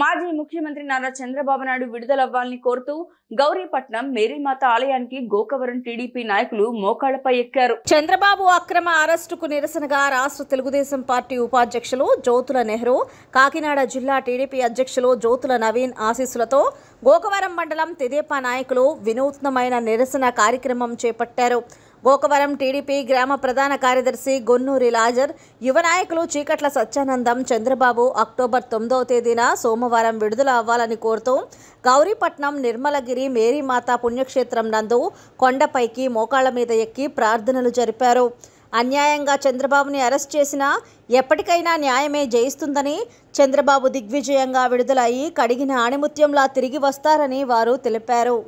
మాజీ ముఖ్యమంత్రి నారా చంద్రబాబు నాయుడు విడుదలవ్వాలని కోరుతూ గౌరీపట్నం మేరీమాత ఆలయానికి గోకవరం టీడీపీ నాయకులు మోకాళ్లపై ఎక్కారు చంద్రబాబు అక్రమ అరెస్టుకు నిరసనగా రాష్ట్ర తెలుగుదేశం పార్టీ ఉపాధ్యక్షులు జ్యోతుల నెహ్రూ కాకినాడ జిల్లా టీడీపీ అధ్యక్షులు జ్యోతుల నవీన్ ఆశీస్సులతో గోకవరం మండలం తెదేపా నాయకులు వినూత్నమైన నిరసన కార్యక్రమం చేపట్టారు గోకవరం టీడీపీ గ్రామ ప్రధాన కార్యదర్శి గొన్నూరి లాజర్ యువ నాయకులు చీకట్ల సత్యానందం చంద్రబాబు అక్టోబర్ తొమ్మిదవ తేదీన సోమవారం విడుదల అవ్వాలని కోరుతూ గౌరీపట్నం నిర్మలగిరి మేరీమాత పుణ్యక్షేత్రం నందు కొండపైకి మోకాళ్ల మీద ఎక్కి ప్రార్థనలు జరిపారు అన్యాయంగా చంద్రబాబుని అరెస్ట్ చేసినా ఎప్పటికైనా న్యాయమే జయిస్తుందని చంద్రబాబు దిగ్విజయంగా విడుదలయ్యి కడిగిన ఆణిముత్యంలా తిరిగి వస్తారని వారు తెలిపారు